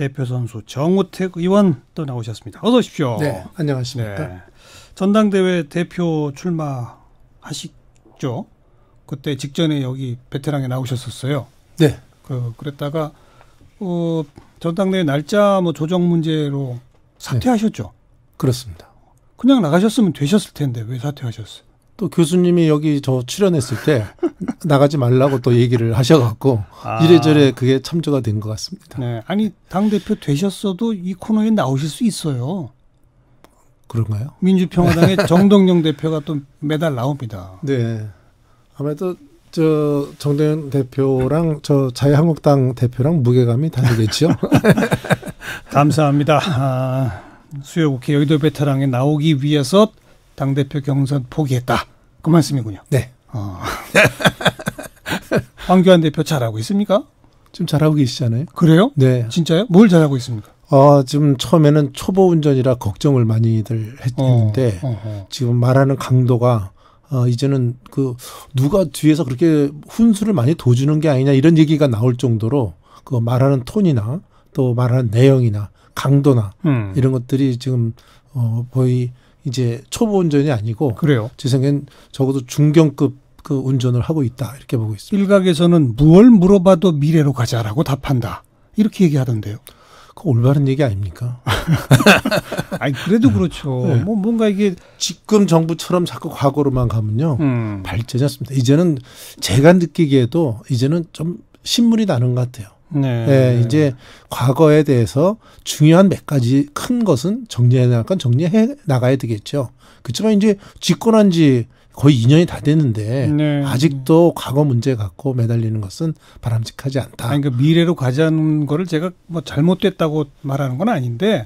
대표 선수 정우택 의원 또 나오셨습니다. 어서 오십시오. 네, 안녕하십니까. 네. 전당대회 대표 출마하시죠. 그때 직전에 여기 베테랑에 나오셨었어요. 네. 그 그랬다가 어 전당대회 날짜 뭐 조정 문제로 사퇴하셨죠. 네. 그렇습니다. 그냥 나가셨으면 되셨을 텐데 왜 사퇴하셨어요? 또 교수님이 여기 저 출연했을 때 나가지 말라고 또 얘기를 하셔갖고 아. 이래저래 그게 참조가 된 것 같습니다. 네, 아니 당 대표 되셨어도 이 코너에 나오실 수 있어요. 그런가요? 민주평화당의 정동영 대표가 또 매달 나옵니다. 네, 아무래도 저 정동영 대표랑 저 자유한국당 대표랑 무게감이 다르겠죠. 감사합니다. 아, 수요국회 여의도 베테랑에 나오기 위해서 당대표 경선 포기했다. 그 말씀이군요. 네. 어. 황교안 대표 잘하고 있습니까? 좀 잘하고 계시잖아요. 그래요? 네. 진짜요? 뭘 잘하고 있습니까? 어, 지금 처음에는 초보 운전이라 걱정을 많이들 했는데 어, 어, 지금 말하는 강도가 어, 이제는 그 누가 뒤에서 그렇게 훈수를 많이 도주는 게 아니냐 이런 얘기가 나올 정도로 그 말하는 톤이나 또 말하는 내용이나 강도나 음. 이런 것들이 지금 어, 거의 이제 초보 운전이 아니고 그래요. 제 생각엔 적어도 중견급 그 운전을 하고 있다 이렇게 보고 있습니다. 일각에서는 무얼 물어봐도 미래로 가자라고 답한다 이렇게 얘기하던데요. 그 올바른 얘기 아닙니까? 아니 그래도 네. 그렇죠. 네. 뭐 뭔가 이게 지금 정부처럼 자꾸 과거로만 가면요 음. 발전이 없습니다. 이제는 제가 느끼기에도 이제는 좀신물이 나는 것 같아요. 네. 예, 이제 과거에 대해서 중요한 몇 가지 큰 것은 정리해 나간 정리해 나가야 되겠죠. 그렇지만 이제 집권한 지 거의 2년이 다 됐는데 네. 아직도 과거 문제 갖고 매달리는 것은 바람직하지 않다. 아니, 그러니까 미래로 가자는 거를 제가 뭐 잘못됐다고 말하는 건 아닌데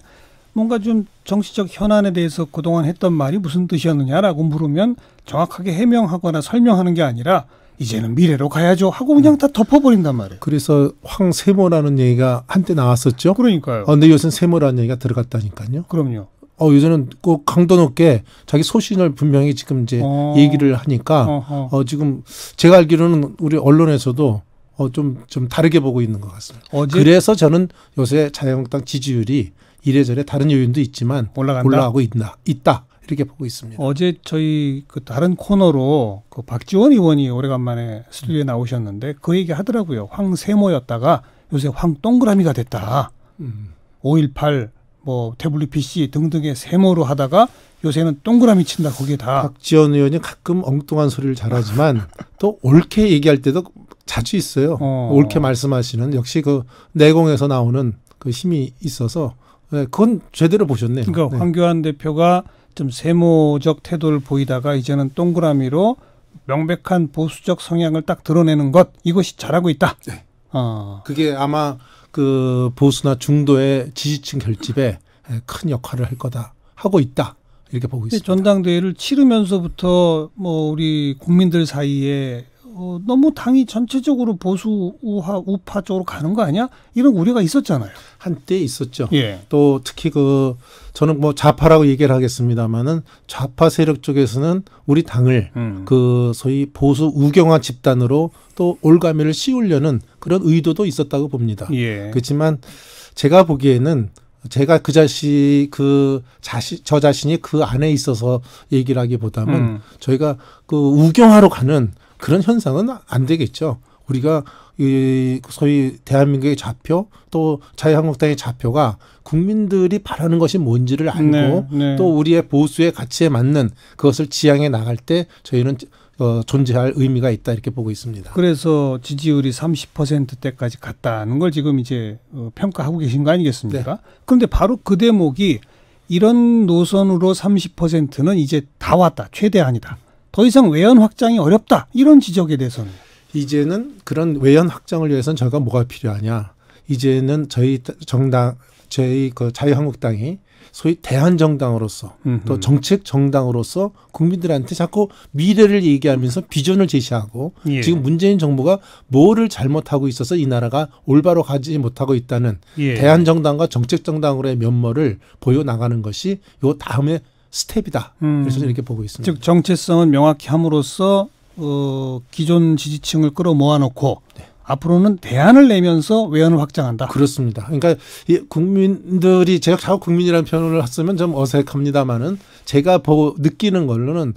뭔가 좀 정치적 현안에 대해서 그동안 했던 말이 무슨 뜻이었느냐라고 물으면 정확하게 해명하거나 설명하는 게 아니라 이제는 미래로 가야죠 하고 그냥 다 덮어버린단 말이에요. 그래서 황세모라는 얘기가 한때 나왔었죠. 그러니까요. 아, 근데 요새는 세모라는 얘기가 들어갔다니까요. 그럼요. 어, 요새는 꼭 강도 높게 자기 소신을 분명히 지금 이제 어. 얘기를 하니까 어 어, 지금 제가 알기로는 우리 언론에서도 어, 좀, 좀 다르게 보고 있는 것 같습니다. 어제? 그래서 저는 요새 자유한국당 지지율이 이래저래 다른 요인도 있지만 올라간다? 올라가고 있나 있다 이렇게 보고 있습니다. 어제 저희 그 다른 코너로 그 박지원 의원이 오래간만에 스튜디오에 음. 나오셨는데 그 얘기 하더라고요. 황세모였다가 요새 황동그라미가 됐다. 음. 5.18, 뭐 태블릿 PC 등등의 세모로 하다가 요새는 동그라미 친다 거기에 다. 박지원 의원이 가끔 엉뚱한 소리를 잘하지만 또 옳게 얘기할 때도 자주 있어요. 어. 옳게 말씀하시는 역시 그 내공에서 나오는 그 힘이 있어서 네, 그건 제대로 보셨네요. 그러니까 네. 황교안 대표가 좀 세모적 태도를 보이다가 이제는 동그라미로 명백한 보수적 성향을 딱 드러내는 것 이것이 잘하고 있다. 네. 어. 그게 아마 그 보수나 중도의 지지층 결집에 큰 역할을 할 거다 하고 있다 이렇게 보고 있습니다. 전당대회를 치르면서부터 뭐 우리 국민들 사이에 어, 너무 당이 전체적으로 보수 우파 우파 쪽으로 가는 거 아니야? 이런 우려가 있었잖아요. 한때 있었죠. 예. 또 특히 그 저는 뭐 좌파라고 얘기를 하겠습니다만은 좌파 세력 쪽에서는 우리 당을 음. 그 소위 보수 우경화 집단으로 또 올가미를 씌우려는 그런 의도도 있었다고 봅니다. 예. 그렇지만 제가 보기에는 제가 그 자식 그 자신 저 자신이 그 안에 있어서 얘기를 하기보다는 음. 저희가 그 우경화로 가는 그런 현상은 안 되겠죠. 우리가 이 소위 대한민국의 좌표 또 자유한국당의 좌표가 국민들이 바라는 것이 뭔지를 알고 네, 네. 또 우리의 보수의 가치에 맞는 그것을 지향해 나갈 때 저희는 어, 존재할 의미가 있다 이렇게 보고 있습니다. 그래서 지지율이 30%대까지 갔다는 걸 지금 이제 어, 평가하고 계신 거 아니겠습니까? 네. 그런데 바로 그 대목이 이런 노선으로 30%는 이제 다 왔다 최대한이다. 더 이상 외연 확장이 어렵다 이런 지적에 대해서는 이제는 그런 외연 확장을 위해서는 저희가 뭐가 필요하냐 이제는 저희 정당 저희 그 자유한국당이 소위 대한정당으로서 또 정책 정당으로서 국민들한테 자꾸 미래를 얘기하면서 비전을 제시하고 예. 지금 문재인 정부가 뭐를 잘못하고 있어서 이 나라가 올바로 가지 못하고 있다는 예. 대한정당과 정책정당으로의 면모를 보여 나가는 것이 요 다음에 스텝이다. 음. 그래서 이렇게 보고 있습니다. 즉 정체성은 명확히 함으로써 어, 기존 지지층을 끌어모아 놓고 네. 앞으로는 대안을 내면서 외연을 확장한다. 그렇습니다. 그러니까 이 국민들이 제가 자꾸 국민이라는 표현을 했으면좀 어색합니다만은 제가 보고 느끼는 걸로는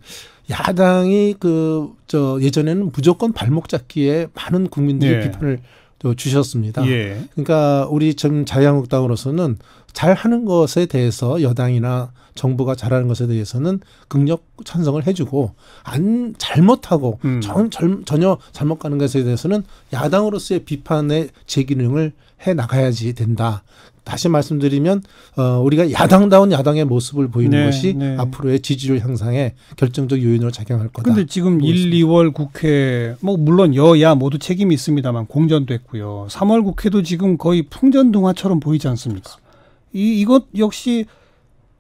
야당이 그 저 예전에는 무조건 발목 잡기에 많은 국민들이 예. 비판을 또 주셨습니다. 예. 그러니까 우리 좀 자유한국당으로서는 잘 하는 것에 대해서 여당이나 정부가 잘하는 것에 대해서는 극력 찬성을 해주고 안 잘못하고 음. 전, 절, 전혀 잘못 가는 것에 대해서는 야당으로서의 비판의 재 기능을 해 나가야지 된다. 다시 말씀드리면 어, 우리가 야당다운 야당의 모습을 보이는 네, 것이 네. 앞으로의 지지율 향상에 결정적 요인으로 작용할 거다. 그런데 지금 일, 이월 국회 뭐 물론 여야 모두 책임이 있습니다만 공전됐 했고요. 삼월 국회도 지금 거의 풍전등화처럼 보이지 않습니까? 이 이것 역시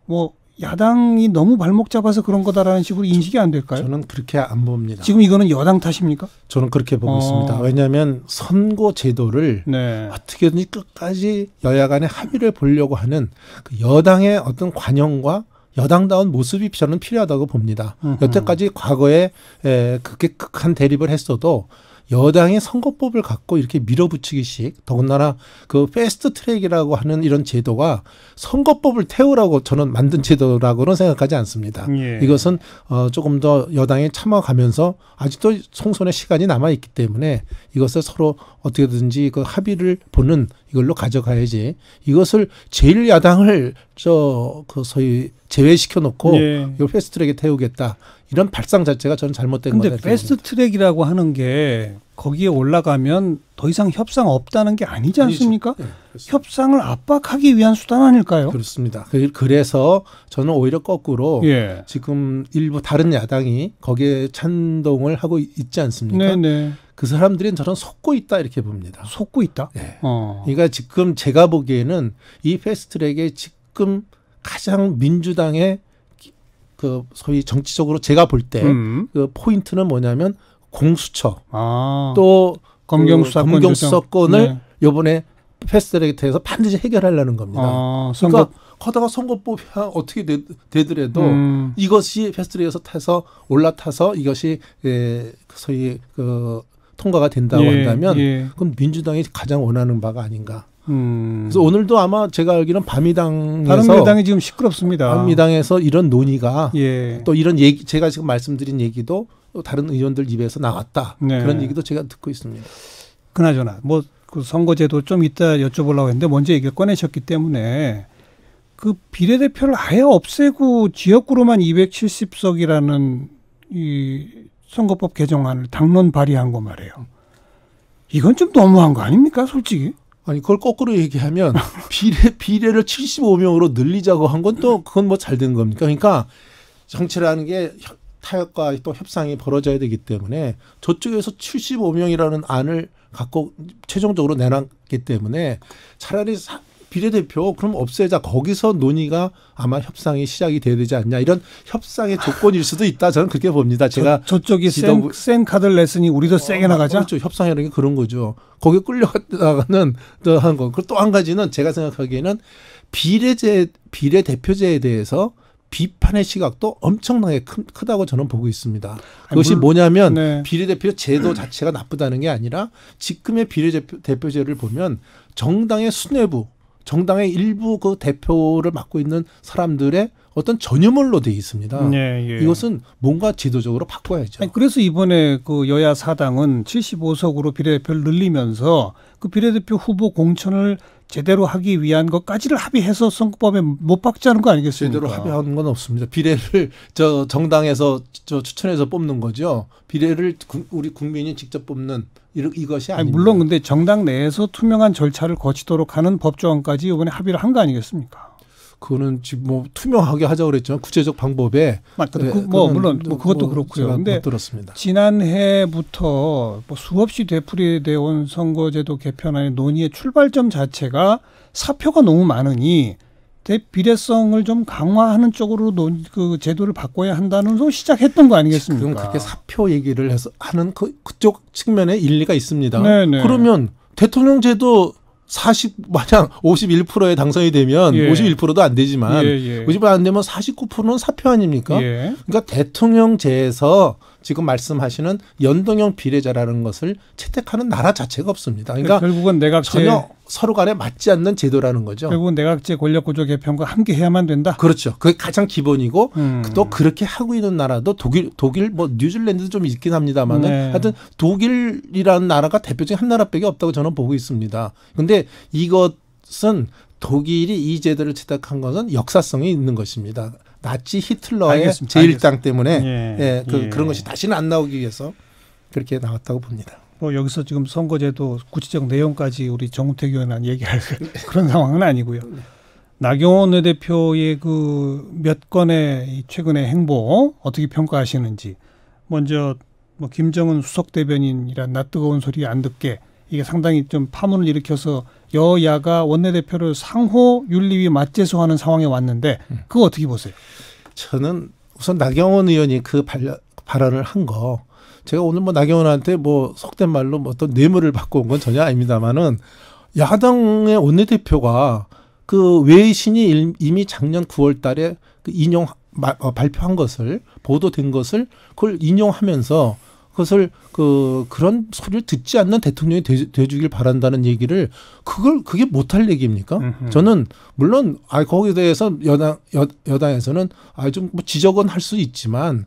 뭐 야당이 너무 발목 잡아서 그런 거다라는 식으로 인식이 안 될까요? 저는 그렇게 안 봅니다. 지금 이거는 여당 탓입니까? 저는 그렇게 보고 어. 있습니다. 왜냐하면 선거 제도를 네. 어떻게든지 끝까지 여야 간의 합의를 보려고 하는 그 여당의 어떤 관용과 여당다운 모습이 저는 필요하다고 봅니다. 으흠. 여태까지 과거에 에, 그렇게 극한 대립을 했어도 여당의 선거법을 갖고 이렇게 밀어붙이기식 더군다나 그 패스트 트랙이라고 하는 이런 제도가 선거법을 태우라고 저는 만든 제도라고는 생각하지 않습니다. 예. 이것은 어 조금 더 여당에 참아가면서 아직도 총선의 시간이 남아 있기 때문에 이것을 서로 어떻게든지 그 합의를 보는 이걸로 가져가야지. 이것을 제일 야당을 저 그 소위 제외시켜 놓고 예. 이 패스트트랙에 태우겠다. 이런 발상 자체가 저는 잘못된 거다. 근데 패스트트랙이라고 하는 게 거기에 올라가면 더 이상 협상 없다는 게 아니지 않습니까? 아니죠. 예. 협상을 압박하기 위한 수단 아닐까요? 그렇습니다. 그, 그래서 저는 오히려 거꾸로 예. 지금 일부 다른 야당이 거기에 찬동을 하고 있지 않습니까? 네네. 네. 그 사람들은 저는 속고 있다 이렇게 봅니다. 속고 있다. 네. 어. 그러니까 지금 제가 보기에는 이 패스트트랙에 지금 가장 민주당의 그 소위 정치적으로 제가 볼 때그 음. 그 포인트는 뭐냐면 공수처 아. 또 검경수사권, 그 을 네. 요번에 패스트트랙에서 대해 반드시 해결하려는 겁니다. 아, 그러니까 선거... 그러니까 커다가 선거 뽑혀 어떻게 되, 더라도 음. 이것이 패스트트랙에서 타서 올라타서 이것이 예, 그 소위 그 통과가 된다고 예, 한다면 예. 그럼 민주당이 가장 원하는 바가 아닌가. 음. 그래서 오늘도 아마 제가 알기로는 바미당에서 바른당이 지금 시끄럽습니다. 바미당에서 이런 논의가 예. 또 이런 얘기 제가 지금 말씀드린 얘기도 또 다른 의원들 입에서 나왔다 네. 그런 얘기도 제가 듣고 있습니다. 그나저나 뭐그 선거제도 좀 이따 여쭤보려고 했는데 먼저 얘기를 꺼내셨기 때문에 그 비례대표를 아예 없애고 지역구로만 270석이라는 이 선거법 개정안을 당론 발의한 거 말이에요. 이건 좀 너무한 거 아닙니까, 솔직히? 아니 그걸 거꾸로 얘기하면 비례 비례를 75명으로 늘리자고 한 건 또 그건 뭐 잘 된 겁니까? 그러니까 정치라는 게 타협과 또 협상이 벌어져야 되기 때문에 저쪽에서 75명이라는 안을 갖고 최종적으로 내놨기 때문에 차라리 사, 비례대표 그럼 없애자 거기서 논의가 아마 협상이 시작이 돼야 되지 않냐 이런 협상의 조건일 수도 있다 저는 그렇게 봅니다 제가 저, 쪽이 센, 센 카드를 냈으니 우리도 어, 세게 나가자 그렇죠 협상이라는 게 그런 거죠 거기에 끌려가는 또한거 그리고 또 한 가지는 제가 생각하기에는 비례제 비례대표제에 대해서 비판의 시각도 엄청나게 크, 크다고 저는 보고 있습니다. 아, 그것이 뭐냐면 네. 비례대표 제도 자체가 나쁘다는 게 아니라 지금의 비례대표제를 보면 정당의 수뇌부, 정당의 일부 그 대표를 맡고 있는 사람들의 어떤 전유물로 돼 있습니다. 예, 예. 이것은 뭔가 지도적으로 바꿔야죠. 아니, 그래서 이번에 그 여야 사당은 75석으로 비례대표를 늘리면서 그 비례대표 후보 공천을 제대로 하기 위한 것까지를 합의해서 선거법에 못 박자는 거 아니겠습니까? 제대로 합의하는 건 없습니다. 비례를 저 정당에서 저 추천해서 뽑는 거죠. 비례를 우리 국민이 직접 뽑는 이것이 아니 물론 근데 정당 내에서 투명한 절차를 거치도록 하는 법조항까지 이번에 합의를 한 거 아니겠습니까? 그거는 지금 뭐 투명하게 하자 그랬지만 구체적 방법에 맞다. 네, 그, 뭐 물론 뭐 그것도 뭐 그렇고요. 근데 들었습니다. 지난해부터 뭐 수없이 되풀이되어 온 선거제도 개편안의 논의의 출발점 자체가 사표가 너무 많으니 대 비례성을 좀 강화하는 쪽으로 논, 그 제도를 바꿔야 한다는 소 시작했던 거 아니겠습니까? 지금 그렇게 사표 얘기를 해서 하는 그, 그쪽 측면에 일리가 있습니다. 네네. 네. 그러면 대통령 제도 40 마냥 51%에 당선이 되면 예. 51%도 안 되지만 예, 예. 50%안 되면 49%는 사표 아닙니까? 예. 그러니까 대통령제에서 지금 말씀하시는 연동형 비례자라는 것을 채택하는 나라 자체가 없습니다. 그러니까, 네, 결국은 내각제 전혀 서로 간에 맞지 않는 제도라는 거죠. 결국은 내각제 권력구조 개편과 함께 해야만 된다. 그렇죠. 그게 가장 기본이고 음. 또 그렇게 하고 있는 나라도 독일, 독일 뭐 뉴질랜드도 좀 있긴 합니다만은 네. 하여튼 독일이라는 나라가 대표적인 한 나라밖에 없다고 저는 보고 있습니다. 근데 이것은 독일이 이 제도를 채택한 것은 역사성이 있는 것입니다. 나치 히틀러의 알겠습니다. 제1당 알겠습니다. 때문에 예, 예, 그, 예. 그런 것이 다시는 안 나오기 위해서 그렇게 나왔다고 봅니다. 뭐 여기서 지금 선거제도 구체적 내용까지 우리 정우택 의원은 얘기할 그런 상황은 아니고요. 나경원 원대표의그 몇 건의 최근의 행보 어떻게 평가하시는지 먼저 뭐 김정은 수석 대변인이란 낯 뜨거운 소리 안 듣게 이게 상당히 좀 파문을 일으켜서 여야가 원내대표를 상호 윤리위 맞재소하는 상황에 왔는데 음. 그거 어떻게 보세요? 저는 우선 나경원 의원이 그 발언을 한 거 제가 오늘 뭐 나경원한테 뭐 속된 말로 뭐 어떤 뇌물을 받고 온 건 전혀 아닙니다만은 야당의 원내대표가 그 외신이 이미 작년 9월 달에 그 인용 어, 발표한 것을 보도된 것을 그걸 인용하면서 그것을 그 그런 소리를 듣지 않는 대통령이 되, 되주길 바란다는 얘기를 그걸 그게 못할 얘기입니까? 음흠. 저는 물론 아 거기에 대해서 여당 여, 여당에서는 아좀뭐 지적은 할 수 있지만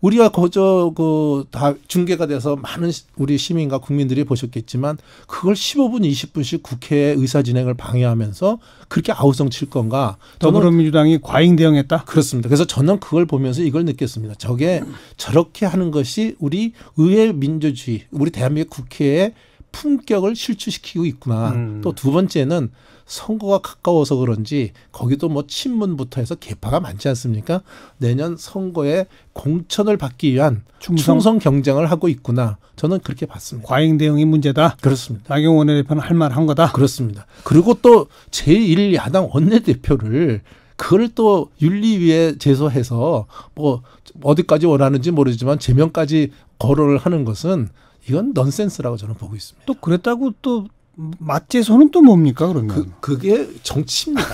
우리가 거저 그 다 중계가 돼서 많은 우리 시민과 국민들이 보셨겠지만 그걸 15분 20분씩 국회 의사 진행을 방해하면서 그렇게 아우성 칠 건가? 더불어민주당이 과잉 대응했다. 그렇습니다. 그래서 저는 그걸 보면서 이걸 느꼈습니다. 저게 저렇게 하는 것이 우리 의회 민주주의, 우리 대한민국 국회의 품격을 실추시키고 있구나. 음. 또두 번째는 선거가 가까워서 그런지 거기도 뭐 친문부터 해서 개파가 많지 않습니까? 내년 선거에 공천을 받기 위한 충성, 충성 경쟁을 하고 있구나. 저는 그렇게 봤습니다. 과잉 대응이 문제다. 그렇습니다. 나경원 대표는 할 만한 거다. 그렇습니다. 그리고 또 제1야당 원내대표를 그걸 또 윤리위에 제소해서 뭐 어디까지 원하는지 모르지만 제명까지 거론을 하는 것은 이건 넌센스라고 저는 보고 있습니다. 또 그랬다고 또 맞제소는 또 뭡니까 그러면? 그, 게 정치입니다.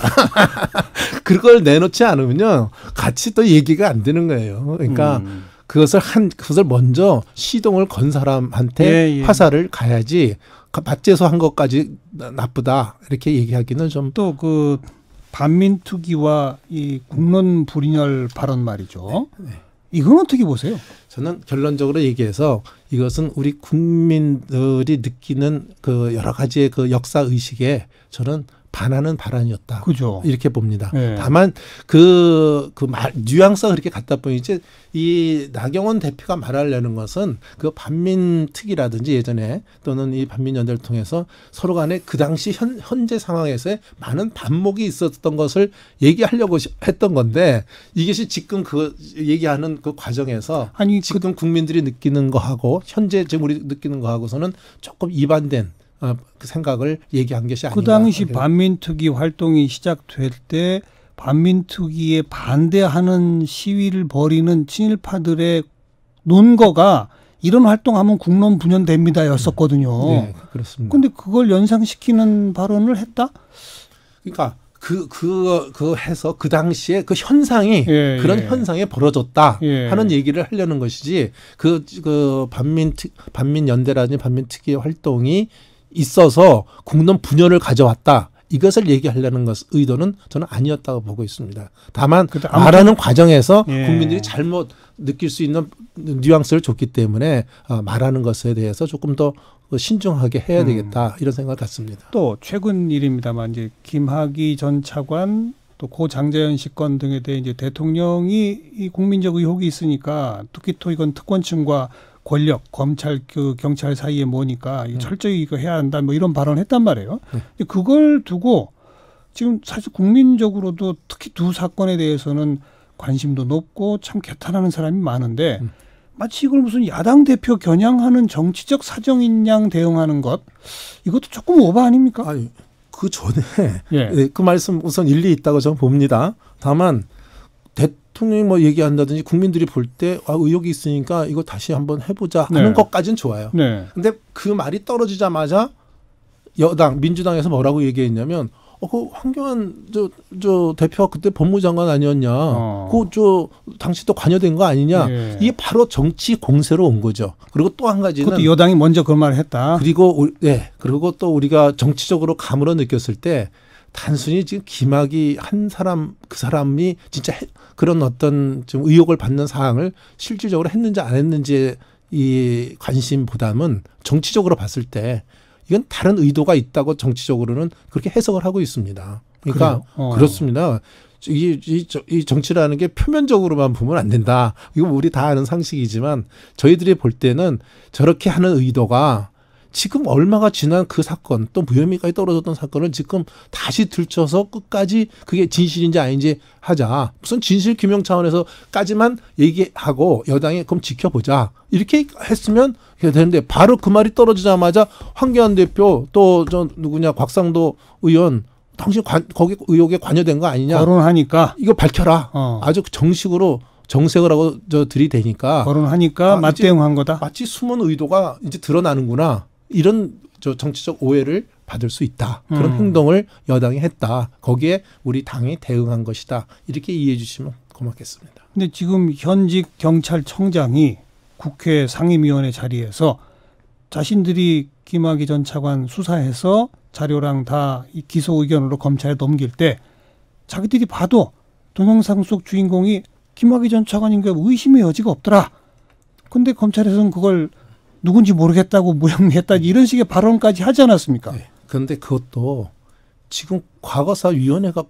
그걸 내놓지 않으면요 같이 또 얘기가 안 되는 거예요. 그러니까 음. 그것을 한 그것을 먼저 시동을 건 사람한테 예, 예. 화살을 가야지 그 맞제소 한 것까지 나쁘다 이렇게 얘기하기는 좀 또 그 반민투기와 이 국론 불인혈 발언 말이죠. 네, 네. 이건 어떻게 보세요? 저는 결론적으로 얘기해서 이것은 우리 국민들이 느끼는 그 여러 가지의 그 역사 의식에 저는 반하는 발언이었다. 그죠. 이렇게 봅니다. 네. 다만 그그 말 뉘앙스가 그렇게 갔다 보니 이제 이 나경원 대표가 말하려는 것은 그 반민 특위라든지 예전에 또는 이 반민 연대를 통해서 서로 간에 그 당시 현, 현재 상황에서의 많은 반목이 있었던 것을 얘기하려고 했던 건데 이것이 지금 그 얘기하는 그 과정에서 아니 그 지금 그... 국민들이 느끼는 거하고 현재 지금 우리 느끼는 거하고서는 조금 이반된 어, 그 생각을 얘기한 것이 아니가그 당시 반민특위 활동이 시작될 때 반민특위에 반대하는 시위를 벌이는 친일파들의 논거가 이런 활동하면 국론 분연됩니다였었거든요. 음. 네, 그렇습니다. 근데 그걸 연상시키는 발언을 했다? 그러니까 그, 그, 그 해서 그 당시에 그 현상이 예, 그런 예. 현상이 벌어졌다 예. 하는 얘기를 하려는 것이지 그, 그 반민, 특, 반민연대라든지 반민특위의 활동이 있어서 국론 분열을 가져왔다. 이것을 얘기하려는 것 의도는 저는 아니었다고 보고 있습니다. 다만 말하는 과정에서 예. 국민들이 잘못 느낄 수 있는 뉘앙스를 줬기 때문에 어, 말하는 것에 대해서 조금 더 신중하게 해야 음. 되겠다 음. 이런 생각을 갖습니다. 또 최근 일입니다만 이제 김학의 전 차관 또 고장재연 씨건 등에 대해 이제 대통령이 이 국민적 의혹이 있으니까 특히 또 이건 특권층과 권력, 검찰, 그 경찰 사이에 뭐니까 음. 네. 철저히 이거 해야 한다 뭐 이런 발언을 했단 말이에요. 네. 근데 그걸 두고 지금 사실 국민적으로도 특히 두 사건에 대해서는 관심도 높고 참 개탄하는 사람이 많은데 음. 마치 이걸 무슨 야당 대표 겨냥하는 정치적 사정인 양 대응하는 것 이것도 조금 오바 아닙니까? 아니 그 전에 예. 예 그 말씀 우선 일리 있다고 저는 봅니다. 다만 대, 대통령이 뭐 얘기한다든지 국민들이 볼 때 아, 의혹이 있으니까 이거 다시 한번 해보자 하는 네. 것까지는 좋아요. 네. 근데 그 말이 떨어지자마자 여당 민주당에서 뭐라고 얘기했냐면 어, 그 황교안 저, 저 대표가 그때 법무장관 아니었냐. 어. 그저 당시 또 관여된 거 아니냐. 예. 이게 바로 정치 공세로 온 거죠. 그리고 또 한 가지는 그것도 여당이 먼저 그 말을 했다. 그리고 예. 그리고 또 우리가 정치적으로 감으로 느꼈을 때 단순히 지금 김학이 한 사람 그 사람이 진짜 해, 그런 어떤 좀 의혹을 받는 사항을 실질적으로 했는지 안 했는지에 이 관심보다는 정치적으로 봤을 때 이건 다른 의도가 있다고 정치적으로는 그렇게 해석을 하고 있습니다. 그러니까 어. 그렇습니다. 이, 이, 이 정치라는 게 표면적으로만 보면 안 된다. 이거 우리 다 아는 상식이지만 저희들이 볼 때는 저렇게 하는 의도가 지금 얼마가 지난 그 사건 또 무혐의까지 떨어졌던 사건을 지금 다시 들춰서 끝까지 그게 진실인지 아닌지 하자. 무슨 진실 규명 차원에서까지만 얘기하고 여당에 그럼 지켜보자. 이렇게 했으면 되는데 바로 그 말이 떨어지자마자 황교안 대표 또 저 누구냐 곽상도 의원 당신 관, 거기 의혹에 관여된 거 아니냐. 거론하니까. 이거 밝혀라. 어. 아주 정식으로 정색을 하고 저 들이대니까. 거론하니까 아, 맞대응한 거다. 마치 숨은 의도가 이제 드러나는구나. 이런 저 정치적 오해를 받을 수 있다. 그런 음. 행동을 여당이 했다. 거기에 우리 당이 대응한 것이다. 이렇게 이해해 주시면 고맙겠습니다. 근데 지금 현직 경찰청장이 국회 상임위원회 자리에서 자신들이 김학의 전 차관 수사해서 자료랑 다 기소 의견으로 검찰에 넘길 때 자기들이 봐도 동영상 속 주인공이 김학의 전 차관인가 의심의 여지가 없더라. 근데 검찰에서는 그걸 누군지 모르겠다고 무혐의했다 네. 이런 식의 발언까지 하지 않았습니까? 네. 그런데 그것도 지금 과거사위원회가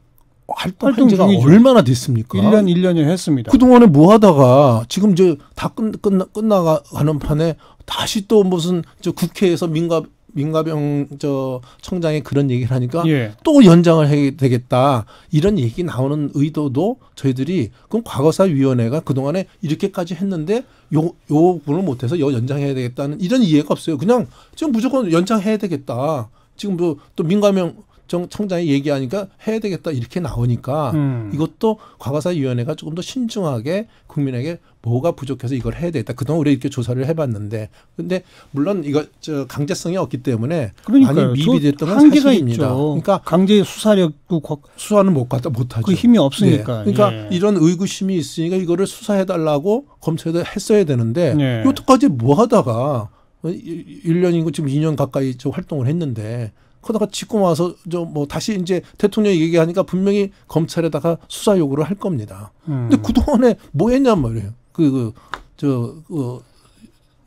활동, 활동 지가 얼마나 됐습니까? 1년, 1년여 했습니다. 그동안에 뭐 하다가 지금 저 다 끝, 끝나, 끝나가는 판에 다시 또 무슨 저 국회에서 민감, 민가병 저 청장이 그런 얘기를 하니까 예. 또 연장을 해야 되겠다 이런 얘기 나오는 의도도 저희들이 그럼 과거사위원회가 그 동안에 이렇게까지 했는데 요 요분을 못해서 요 연장해야 되겠다는 이런 이해가 없어요. 그냥 지금 무조건 연장해야 되겠다. 지금 뭐또 민가병 정, 청장이 얘기하니까 해야 되겠다 이렇게 나오니까 음. 이것도 과거사위원회가 조금 더 신중하게 국민에게 뭐가 부족해서 이걸 해야 되겠다. 그동안 우리 이렇게 조사를 해봤는데, 근데 물론 이거 저 강제성이 없기 때문에 그러니까요. 많이 미비됐던 건 사실입니다. 있죠. 그러니까 강제 수사력도 수사는 못 갖다 못하죠. 그 힘이 없으니까. 네. 그러니까 예. 이런 의구심이 있으니까 이거를 수사해달라고 검찰에다 했어야 되는데 예. 네. 여태까지 뭐 하다가 1년이고 어, 지금 2년 가까이 저 활동을 했는데 그러다가 짓고 와서 저 뭐 다시 이제 대통령이 얘기하니까 분명히 검찰에다가 수사 요구를 할 겁니다. 음. 근데 그동안에 뭐 했냔 말이에요. 그, 그, 저, 그,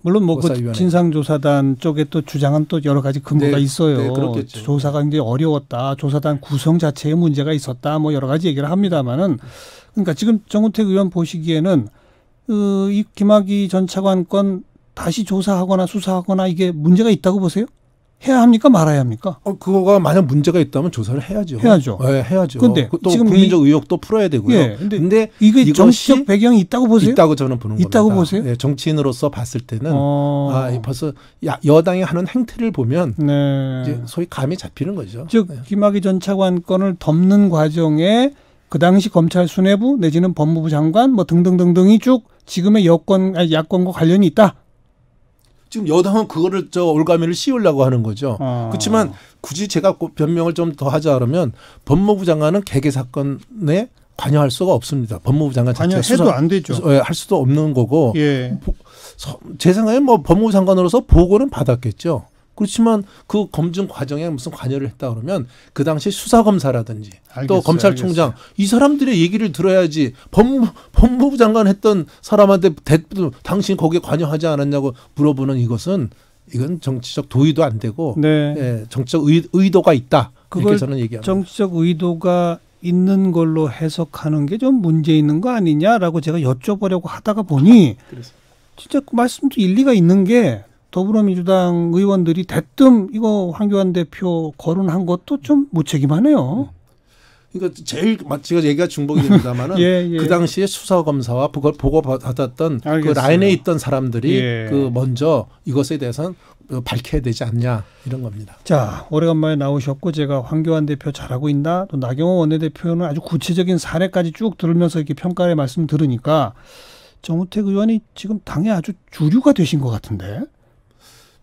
물론 뭐 그 진상조사단 쪽에 또 주장은 또 여러 가지 근거가 네, 있어요. 네, 그렇겠죠. 조사가 굉장히 어려웠다. 조사단 구성 자체에 문제가 있었다. 뭐 여러 가지 얘기를 합니다만은 그러니까 지금 정우택 의원 보시기에는 어, 이 김학의 전 차관 건 다시 조사하거나 수사하거나 이게 문제가 있다고 보세요? 해야 합니까 말아야 합니까? 어, 그거가 만약 문제가 있다면 조사를 해야죠. 해야죠. 네, 해야죠. 근데 그 또 지금 국민적 이, 의혹도 풀어야 되고요. 예, 근데, 근데 이게 정치적 배경이 있다고 보세요? 있다고 저는 보는 있다고 겁니다. 보세요? 네, 정치인으로서 봤을 때는 어... 아, 벌써 야, 여당이 하는 행태를 보면 네. 이제 소위 감이 잡히는 거죠. 즉 네. 김학의 전 차관 건을 덮는 과정에 그 당시 검찰 수뇌부 내지는 법무부 장관 뭐 등등등등이 쭉 지금의 여권 아 야권과 관련이 있다. 지금 여당은 그거를 저 올가미를 씌우려고 하는 거죠. 아. 그렇지만 굳이 제가 변명을 좀 더 하자 그러면 법무부 장관은 개개 사건에 관여할 수가 없습니다. 법무부 장관 자체가 관여해도 안 되죠. 예, 할 수도 없는 거고. 예. 제 생각에 뭐 법무부 장관으로서 보고는 받았겠죠. 그렇지만 그 검증 과정에 무슨 관여를 했다 그러면 그 당시 수사 검사라든지 또 검찰총장 알겠어요. 이 사람들의 얘기를 들어야지 법, 무 법무부 장관 했던 사람한테 대, 당신 거기에 관여하지 않았냐고 물어보는 이것은 이건 정치적 도의도 안 되고 네. 예, 정치적 의, 도가 있다. 그걸 저는 얘기합니다. 정치적 의도가 있는 걸로 해석하는 게 좀 문제 있는 거 아니냐라고 제가 여쭤보려고 하다가 보니 진짜 그 말씀도 일리가 있는 게 더불어민주당 의원들이 대뜸 이거 황교안 대표 거론한 것도 좀 무책임하네요. 음. 그러니까 제일 제가 얘기가 중복이 됩니다만은 예, 예. 그 당시에 수사 검사와 그걸 보고 받았던 그 알겠어요. 그 라인에 있던 사람들이 예. 그 먼저 이것에 대해서는 밝혀야 되지 않냐 이런 겁니다. 자 오래간만에 나오셨고 제가 황교안 대표 잘하고 있나 또 나경원 원내대표는 아주 구체적인 사례까지 쭉 들으면서 이렇게 평가의 말씀 들으니까 정우택 의원이 지금 당의 아주 주류가 되신 것 같은데.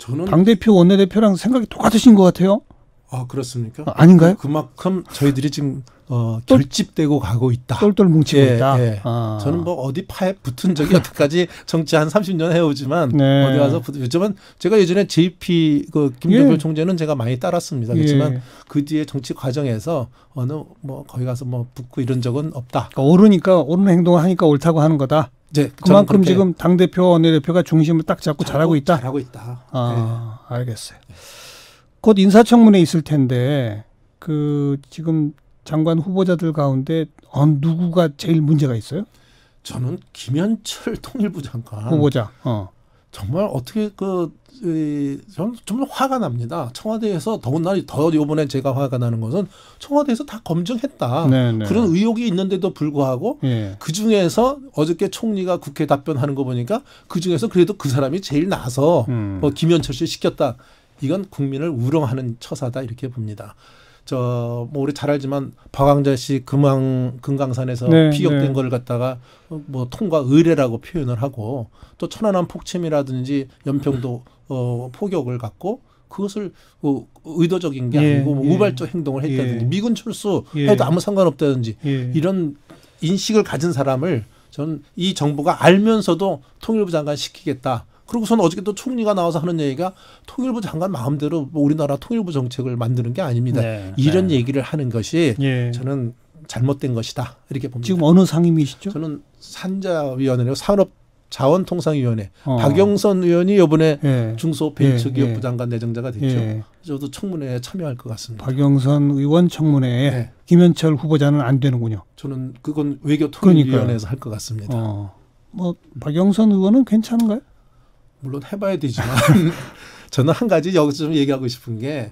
저는 당 대표 원내 대표랑 생각이 똑같으신 것 같아요. 아 그렇습니까? 아, 닌가요 그, 그만큼 저희들이 지금 어, 똘, 결집되고 가고 있다. 똘똘 뭉치고 예, 있다. 예. 아. 저는 뭐 어디 파에 붙은 적이 여태까지 정치 한 30년 해오지만 네. 어디 가서 붙은 요즘은 제가 예전에 JP 그 김정일 예. 총재는 제가 많이 따랐습니다. 그렇지만 예. 그 뒤에 정치 과정에서 어느 뭐 거기 가서 뭐 붙고 이런 적은 없다. 그러니까 오르니까 오르 행동을 하니까 옳다고 하는 거다. 네, 그만큼 지금 당 대표 원내대표가 중심을 딱 잡고 잘하고, 잘하고 있다. 잘하고 있다. 아, 네. 알겠어요. 곧 인사청문회 있을 텐데 그 지금 장관 후보자들 가운데 어 누구가 제일 문제가 있어요? 저는 김현철 통일부 장관 후보자. 어. 정말 어떻게 그 저는 정말 화가 납니다. 청와대에서 더군다나 더요번에 제가 화가 나는 것은 청와대에서 다 검증했다. 네네. 네. 그런 의혹이 있는데도 불구하고 예. 그 중에서 어저께 총리가 국회 답변하는 거 보니까 그 중에서 그래도 그 사람이 제일 나서 음. 뭐 김현철 씨 시켰다. 이건 국민을 우롱하는 처사다 이렇게 봅니다. 저뭐 우리 잘 알지만 박광자 씨 금왕 금강산에서 네, 피격된 네. 걸 갖다가 뭐 통과 의례라고 표현을 하고 또 천안함 폭침이라든지 연평도 어 포격을 갖고 그것을 어, 의도적인 게 예, 아니고 뭐 예, 뭐 우발적 행동을 했다든지 예. 미군 출수 해도 예. 아무 상관없다든지 예. 이런 인식을 가진 사람을 전 이 정부가 알면서도 통일부 장관 시키겠다. 그리고선 어저께 또 총리가 나와서 하는 얘기가 통일부 장관 마음대로 뭐 우리나라 통일부 정책을 만드는 게 아닙니다. 네, 이런 네. 얘기를 하는 것이 예. 저는 잘못된 것이다 이렇게 봅니다. 지금 어느 상임이시죠? 저는 산자위원회요 산업 자원통상위원회 어. 박영선 의원이 이번에 예. 중소벤처기업부 예, 예. 장관 내정자가 됐죠. 예. 저도 청문회에 참여할 것 같습니다. 박영선 의원 청문회에 네. 김현철 후보자는 안 되는군요. 저는 그건 외교통일위원회에서 할 것 같습니다. 어. 뭐 박영선 의원은 괜찮은가요? 물론 해봐야 되지만 저는 한 가지 여기서 좀 얘기하고 싶은 게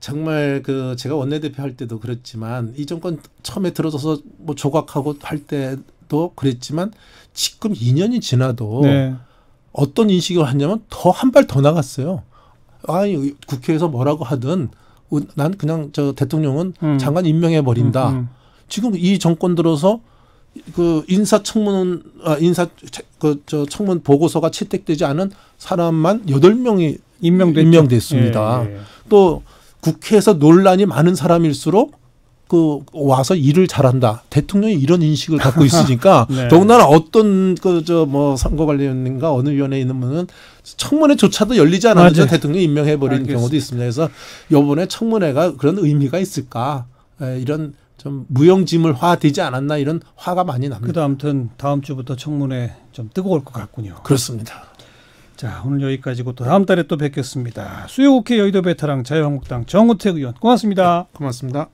정말 그 제가 원내대표 할 때도 그렇지만 이 정권 처음에 들어서서 뭐 조각하고 할 때도 그랬지만 지금 2년이 지나도 네. 어떤 인식을 하냐면 더 한 발 더 나갔어요. 아니 국회에서 뭐라고 하든 난 그냥 저 대통령은 음. 장관 임명해 버린다. 음, 음. 지금 이 정권 들어서 그 인사청문 아 인사 그 저 청문 보고서가 채택되지 않은 사람만 여덟 명이 임명됐 습니다 예, 예, 예. 또 국회에서 논란이 많은 사람일수록 그 와서 일을 잘한다. 대통령이 이런 인식을 갖고 있으니까 네. 더군다나 어떤 그 저 뭐 선거 관련인가 어느 위원회에 있는 분은 청문회조차도 열리지 않았는 아, 네. 대통령이 임명해 버리는 경우도 있습니다. 그래서 요번에 청문회가 그런 의미가 있을까? 에, 이런 좀 무용지물화되지 않았나 이런 화가 많이 납니다. 그래도 아무튼 다음 주부터 청문회 좀 뜨거울 것 같군요. 그렇습니다. 자 오늘 여기까지고 또 다음 달에 또 뵙겠습니다. 수요국회 여의도 베테랑 자유한국당 정우택 의원 고맙습니다. 네, 고맙습니다.